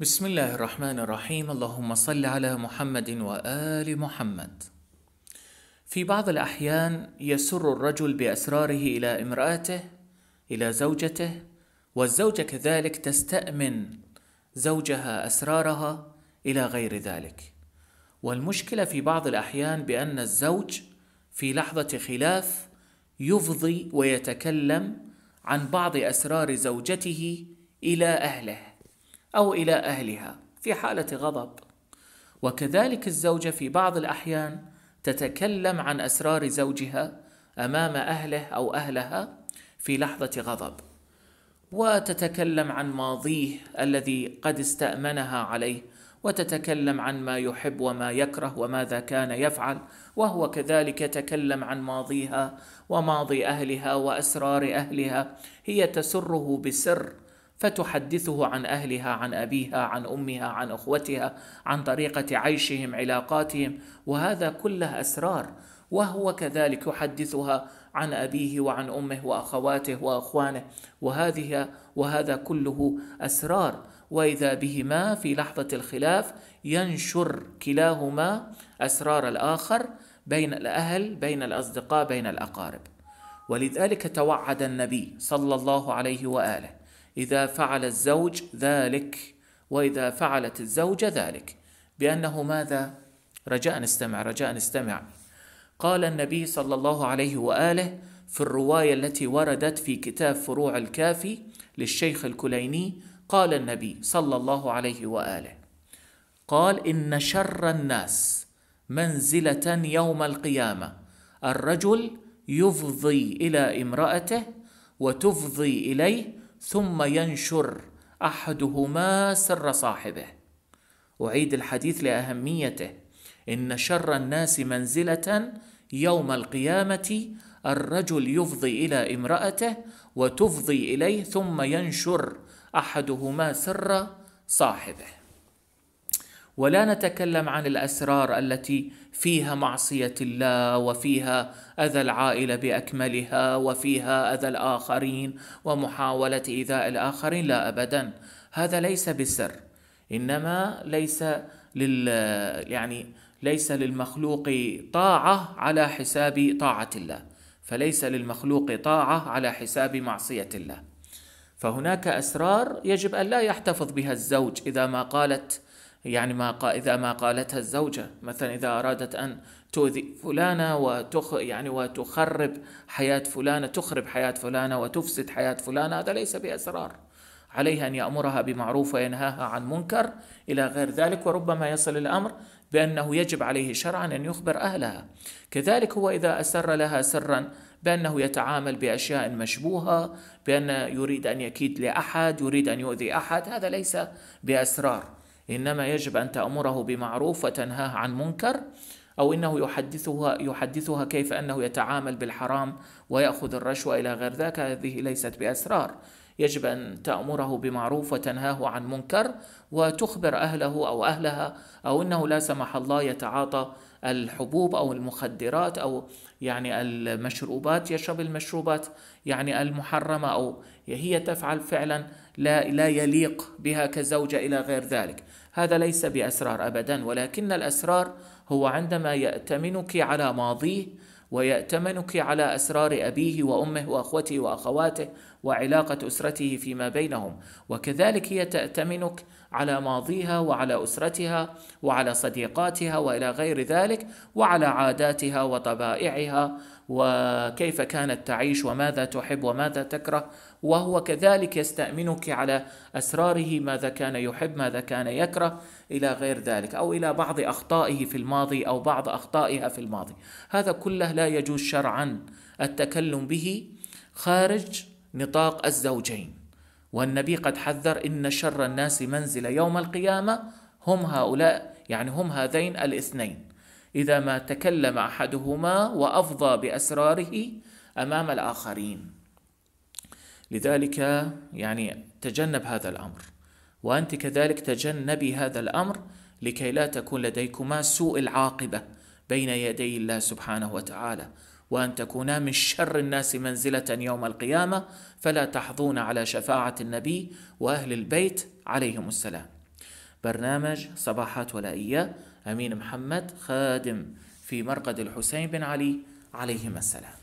بسم الله الرحمن الرحيم اللهم صل على محمد وآل محمد في بعض الأحيان يسر الرجل بأسراره إلى امرأته إلى زوجته والزوجة كذلك تستأمن زوجها أسرارها إلى غير ذلك والمشكلة في بعض الأحيان بأن الزوج في لحظة خلاف يفضي ويتكلم عن بعض أسرار زوجته إلى أهله او الى اهلها في حاله غضب وكذلك الزوجه في بعض الاحيان تتكلم عن اسرار زوجها امام اهله او اهلها في لحظه غضب وتتكلم عن ماضيه الذي قد استامنها عليه وتتكلم عن ما يحب وما يكره وماذا كان يفعل وهو كذلك يتكلم عن ماضيها وماضي اهلها واسرار اهلها هي تسره بسر فتحدثه عن اهلها عن ابيها عن امها عن اخوتها عن طريقه عيشهم علاقاتهم وهذا كله اسرار وهو كذلك يحدثها عن ابيه وعن امه واخواته واخوانه وهذه وهذا كله اسرار واذا بهما في لحظه الخلاف ينشر كلاهما اسرار الاخر بين الاهل بين الاصدقاء بين الاقارب ولذلك توعد النبي صلى الله عليه واله إذا فعل الزوج ذلك وإذا فعلت الزوجة ذلك بأنه ماذا؟ رجاء نستمع رجاء نستمع قال النبي صلى الله عليه وآله في الرواية التي وردت في كتاب فروع الكافي للشيخ الكليني قال النبي صلى الله عليه وآله قال إن شر الناس منزلة يوم القيامة الرجل يفضي إلى امرأته وتفضي إليه ثم ينشر احدهما سر صاحبه اعيد الحديث لاهميته ان شر الناس منزله يوم القيامه الرجل يفضي الى امراته وتفضي اليه ثم ينشر احدهما سر صاحبه ولا نتكلم عن الاسرار التي فيها معصيه الله وفيها اذى العائله باكملها وفيها اذى الاخرين ومحاوله ايذاء الاخرين لا ابدا هذا ليس بسر انما ليس لل يعني ليس للمخلوق طاعه على حساب طاعه الله فليس للمخلوق طاعه على حساب معصيه الله فهناك اسرار يجب ان لا يحتفظ بها الزوج اذا ما قالت يعني ما قا... إذا ما قالتها الزوجة مثلا إذا أرادت أن تؤذي فلانة وتخ... يعني وتخرب حياة فلانة تخرب حياة فلانة وتفسد حياة فلانة هذا ليس بأسرار عليه أن يأمرها بمعروف وينهاها عن منكر إلى غير ذلك وربما يصل الأمر بأنه يجب عليه شرعا أن يخبر أهلها كذلك هو إذا أسر لها سرا بأنه يتعامل بأشياء مشبوهة بأن يريد أن يكيد لأحد يريد أن يؤذي أحد هذا ليس بأسرار إنما يجب أن تأمره بمعروف وتنهاه عن منكر أو إنه يحدثها يحدثها كيف أنه يتعامل بالحرام ويأخذ الرشوة إلى غير ذاك هذه ليست بأسرار يجب أن تأمره بمعروف وتنهاه عن منكر وتخبر أهله أو أهلها أو أنه لا سمح الله يتعاطى الحبوب أو المخدرات أو يعني المشروبات يشرب المشروبات يعني المحرمة أو هي تفعل فعلا لا, لا يليق بها كزوجة إلى غير ذلك هذا ليس بأسرار أبدا ولكن الأسرار هو عندما يأتمنك على ماضيه ويأتمنك على أسرار أبيه وأمه وأخوته وأخواته وعلاقة أسرته فيما بينهم وكذلك هي تأتمنك على ماضيها وعلى اسرتها وعلى صديقاتها والى غير ذلك وعلى عاداتها وطبائعها وكيف كانت تعيش وماذا تحب وماذا تكره وهو كذلك يستامنك على اسراره ماذا كان يحب ماذا كان يكره الى غير ذلك او الى بعض اخطائه في الماضي او بعض اخطائها في الماضي هذا كله لا يجوز شرعا التكلم به خارج نطاق الزوجين والنبي قد حذر إن شر الناس منزل يوم القيامة هم هؤلاء يعني هم هذين الاثنين إذا ما تكلم أحدهما وأفضى بأسراره أمام الآخرين لذلك يعني تجنب هذا الأمر وأنت كذلك تجنبي هذا الأمر لكي لا تكون لديكما سوء العاقبة بين يدي الله سبحانه وتعالى وأن تكونا من شر الناس منزلة يوم القيامة فلا تحظون على شفاعة النبي وأهل البيت عليهم السلام برنامج صباحات ولائية أمين محمد خادم في مرقد الحسين بن علي عليهما السلام